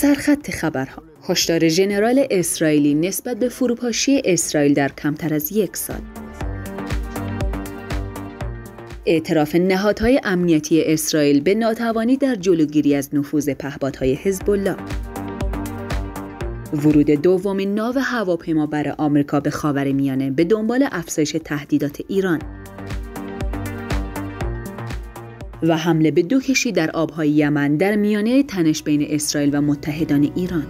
سرخط خبرها هشدار ژنرال اسرائیلی نسبت به فروپاشی اسرائیل در کمتر از یک سال اعتراف نهادهای امنیتی اسرائیل به ناتوانی در جلوگیری از نفوذ پهپادهای حزب الله ورود دومین ناو هواپیما برای آمریکا به خاورمیانه به دنبال افزایش تهدیدات ایران و حمله به دو کشی در آبهای یمن در میانه تنش بین اسرائیل و متحدان ایران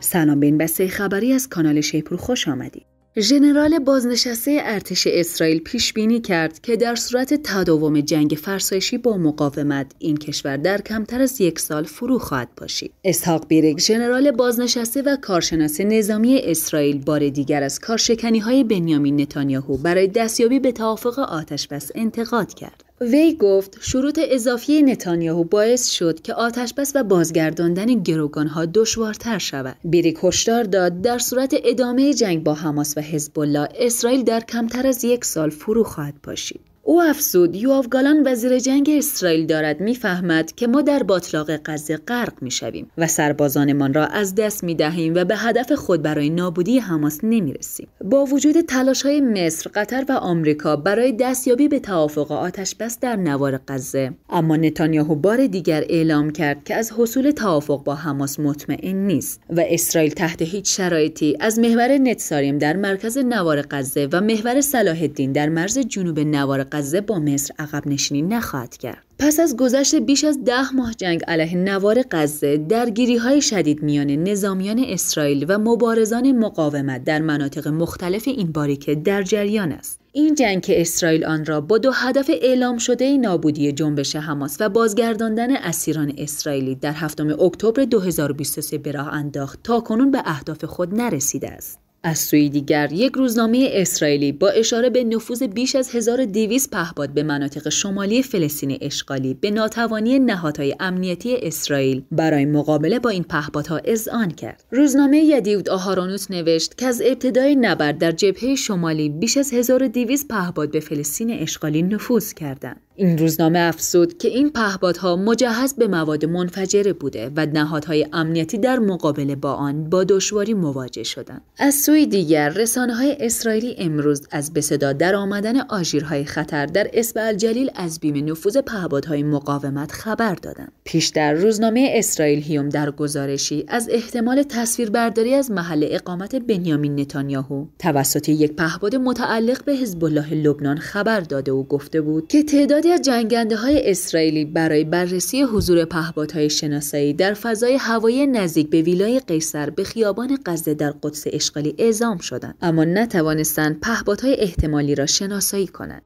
سلام به بسته خبری از کانال شیپور خوش آمدید. ژنرال بازنشسته ارتش اسرائیل پیش بینی کرد که در صورت تداوم جنگ فرسایشی با مقاومت این کشور در کمتر از یک سال فرو خواهد پاشید. اسحاق بیرگ ژنرال بازنشسته و کارشناس نظامی اسرائیل بار دیگر از کارشکنی های بنیامین نتانیاهو برای دستیابی به توافق آتش بس انتقاد کرد. وی گفت شروط اضافی نتانیاهو باعث شد که بس و بازگرداندن گروگان ها دشوارتر شود بریک هشدار داد در صورت ادامه جنگ با حماس و حزب الله اسرائیل در کمتر از یک سال فرو خواهد پاشید او افزود یوآف گالان وزیر جنگ اسرائیل دارد میفهمد که ما در باطلاق غزه غرق میشویم و سربازانمان را از دست می دهیم و به هدف خود برای نابودی حماس نمی رسیم. با وجود تلاش های مصر، قطر و آمریکا برای دستیابی به توافق آتش بس در نوار غزه، اما نتانیاهو بار دیگر اعلام کرد که از حصول توافق با حماس مطمئن نیست و اسرائیل تحت هیچ شرایطی از محور نتساریم در مرکز نوار غزه و محور صلاح در مرز جنوب نوار غزه با مصر عقب نشینی نخواهد کرد. پس از گذشت بیش از ده ماه جنگ علیه نوار غزه، درگیری های شدید میان نظامیان اسرائیل و مبارزان مقاومت در مناطق مختلف این که در جریان است. این جنگ که اسرائیل آن را با دو هدف اعلام شده نابودی جنبش حماس و بازگرداندن اسیران اسرائیلی در هفتم اکتبر 2023 به راه انداخت تا کنون به اهداف خود نرسیده است. از سوی دیگر یک روزنامه اسرائیلی با اشاره به نفوذ بیش از 1200 پهباد به مناطق شمالی فلسطین اشغالی به ناتوانی نهادهای امنیتی اسرائیل برای مقابله با این پهپادها اذعان کرد. روزنامه یدیود آهارانوت نوشت که از ابتدای نبرد در جبهه شمالی بیش از 1200 پهباد به فلسطین اشغالی نفوذ کردند. این روزنامه افزود که این پهپادها مجهز به مواد منفجره بوده و نهادهای امنیتی در مقابله با آن با دشواری مواجه شدند. از سوی دیگر رسانه های اسرائیلی امروز از بصدا در آمدن آژیرهای خطر در اسب الجلیل از بیم نفوذ پهپادهای مقاومت خبر دادند پیش در روزنامه اسرائیل هیوم در گزارشی از احتمال تصویربرداری از محل اقامت بنیامین نتانیاهو توسط یک پهپاد متعلق به حزب الله لبنان خبر داده و گفته بود که تعدادی از جنگنده های اسرائیلی برای بررسی حضور پهپادهای شناسایی در فضای هوایی نزدیک به ویلای قیصر به خیابان غزه در قدس اشغالی اعزام شدند اما نتوانستند پهپادهای احتمالی را شناسایی کنند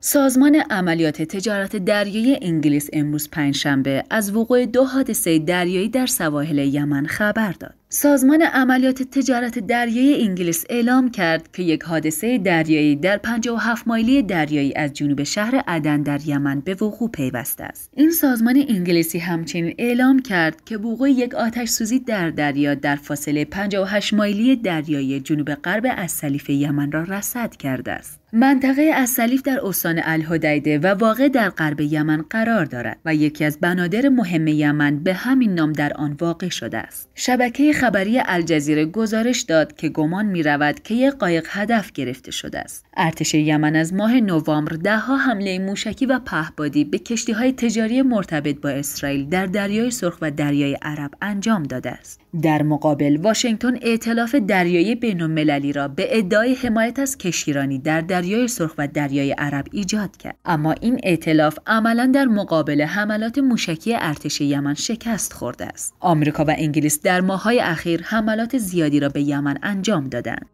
سازمان عملیات تجارت دریایی انگلیس امروز پنجشنبه از وقوع دو حادثه دریایی در سواحل یمن خبر داد. سازمان عملیات تجارت دریایی انگلیس اعلام کرد که یک حادثه دریایی در 57 مایلی دریایی از جنوب شهر عدن در یمن به وقوع پیوسته است. این سازمان انگلیسی همچنین اعلام کرد که وقوع یک آتش سوزی در دریا در فاصله 58 مایلی دریایی جنوب غرب از سلیف یمن را رصد کرده است. منطقه اصلیف در استان الهدیده و واقع در غرب یمن قرار دارد و یکی از بنادر مهم یمن به همین نام در آن واقع شده است. شبکه خبری الجزیره گزارش داد که گمان می رود که یک قایق هدف گرفته شده است. ارتش یمن از ماه نوامبر دهها حمله موشکی و پهبادی به کشتی های تجاری مرتبط با اسرائیل در دریای سرخ و دریای عرب انجام داده است. در مقابل واشنگتن ائتلاف دریایی بینالمللی را به ادعای حمایت از کشیرانی در دریای سرخ و دریای عرب ایجاد کرد. اما این ائتلاف عملا در مقابل حملات موشکی ارتش یمن شکست خورده است. آمریکا و انگلیس در ماههای اخیر حملات زیادی را به یمن انجام دادند.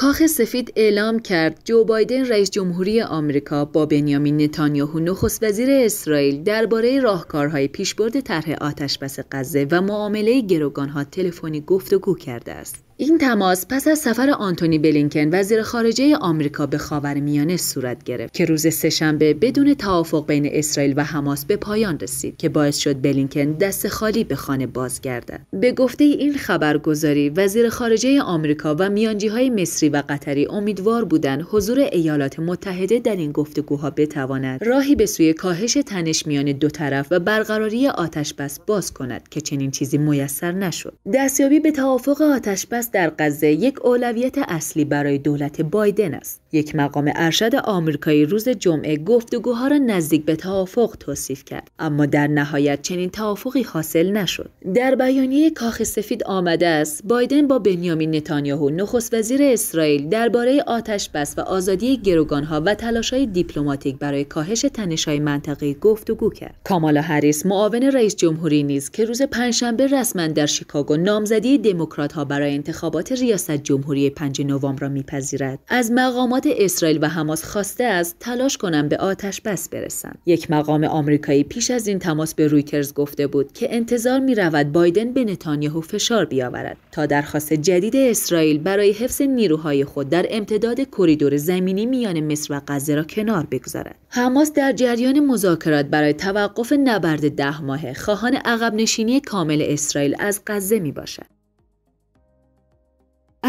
کاخ سفید اعلام کرد جو بایدن رئیس جمهوری آمریکا با بنیامین نتانیاهو نخست وزیر اسرائیل درباره راهکارهای پیشبرد طرح بس غزه و معامله گروگانها تلفنی گفتگو کرده است این تماس پس از سفر آنتونی بلینکن وزیر خارجه آمریکا به خاورمیانه صورت گرفت که روز سهشنبه بدون توافق بین اسرائیل و حماس به پایان رسید که باعث شد بلینکن دست خالی به خانه بازگردد به گفته این خبرگزاری وزیر خارجه آمریکا و میانجی های مصری و قطری امیدوار بودند حضور ایالات متحده در این گفتگوها بتواند راهی به سوی کاهش تنش میان دو طرف و برقراری آتش باز کند که چنین چیزی میسر نشد دستیابی به توافق آتش در غزه یک اولویت اصلی برای دولت بایدن است. یک مقام ارشد آمریکایی روز جمعه گفتگوها را نزدیک به توافق توصیف کرد، اما در نهایت چنین توافقی حاصل نشد. در بیانیه کاخ سفید آمده است بایدن با بنیامین نتانیاهو نخست وزیر اسرائیل درباره آتش بس و آزادی گروگانها و های دیپلماتیک برای کاهش تنشهای منطقه گفتگو کرد. کامالا هریس معاون رئیس جمهوری نیز که روز پنجشنبه رسما در شیکاگو نامزدی دموکرات برای انتخابات ریاست جمهوری 5 نوامبر را میپذیرد از مقامات اسرائیل و حماس خواسته است تلاش کنند به آتش بس برسند یک مقام آمریکایی پیش از این تماس به رویترز گفته بود که انتظار می رود بایدن به نتانیاهو فشار بیاورد تا درخواست جدید اسرائیل برای حفظ نیروهای خود در امتداد کریدور زمینی میان مصر و غزه را کنار بگذارد حماس در جریان مذاکرات برای توقف نبرد ده ماهه خواهان عقب نشینی کامل اسرائیل از غزه می باشد.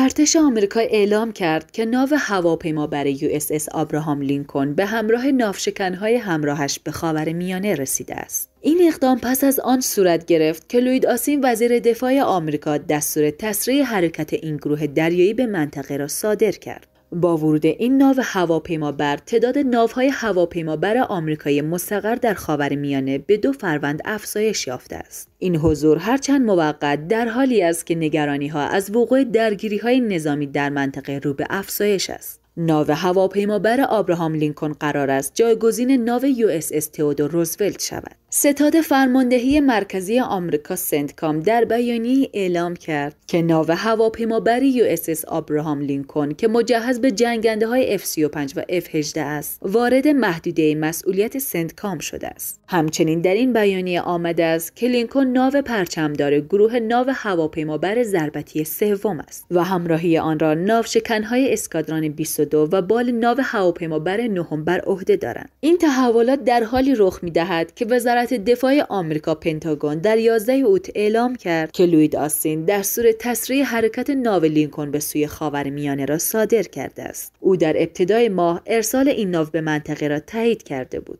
ارتش آمریکا اعلام کرد که ناو هواپیما برای اس آبراهام لینکن به همراه نافشکنهای همراهش به خاور میانه رسیده است. این اقدام پس از آن صورت گرفت که لوید آسین وزیر دفاع آمریکا دستور تسریع حرکت این گروه دریایی به منطقه را صادر کرد. با ورود این ناو هواپیما بر، تعداد ناوهای هواپیما بر آمریکایی مستقر در میانه به دو فروند افزایش یافته است این حضور هرچند موقت در حالی است که نگرانی ها از وقوع درگیری های نظامی در منطقه رو به افزایش است ناو هواپیما بر آبراهام لینکن قرار است جایگزین ناو یو اس اس تئودور روزولت شود ستاد فرماندهی مرکزی آمریکا سنتکام در بیانیه اعلام کرد که ناو هواپیمابری یو اس اس آبراهام لینکن که مجهز به جنگنده های F-35 و اف 18 است وارد محدوده مسئولیت سنتکام شده است همچنین در این بیانیه آمده است که لینکن ناو پرچمدار گروه ناو هواپیمابر ضربتی سوم است و همراهی آن را ناو شکنهای اسکادران 22 و بال ناو هواپیمابر نهم بر عهده دارند این تحولات در حالی رخ میدهد که وزارت وزارت دفاع آمریکا پنتاگون در 11 اوت اعلام کرد که لوید آستین در صورت تسریع حرکت ناو لینکن به سوی میانه را صادر کرده است او در ابتدای ماه ارسال این ناو به منطقه را تایید کرده بود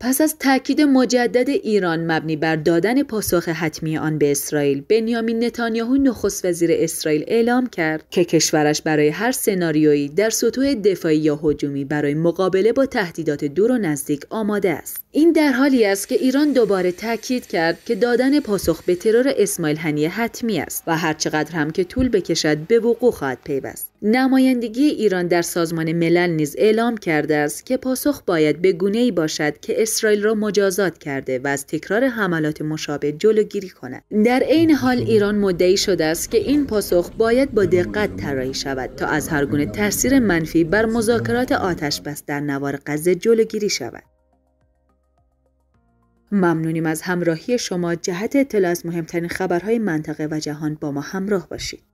پس از تاکید مجدد ایران مبنی بر دادن پاسخ حتمی آن به اسرائیل بنیامین نتانیاهو نخست وزیر اسرائیل اعلام کرد که کشورش برای هر سناریویی در سطوح دفاعی یا هجومی برای مقابله با تهدیدات دور و نزدیک آماده است این در حالی است که ایران دوباره تاکید کرد که دادن پاسخ به ترور اسماعیل هنیه حتمی است و هرچقدر هم که طول بکشد به وقوع خواهد پیوست نمایندگی ایران در سازمان ملل نیز اعلام کرده است که پاسخ باید به گونه ای باشد که اسرائیل را مجازات کرده و از تکرار حملات مشابه جلوگیری کند در عین حال ایران مدعی شده است که این پاسخ باید با دقت طراحی شود تا از هرگونه تاثیر منفی بر مذاکرات بس در نوار غزه جلوگیری شود ممنونیم از همراهی شما جهت اطلاع از مهمترین خبرهای منطقه و جهان با ما همراه باشید.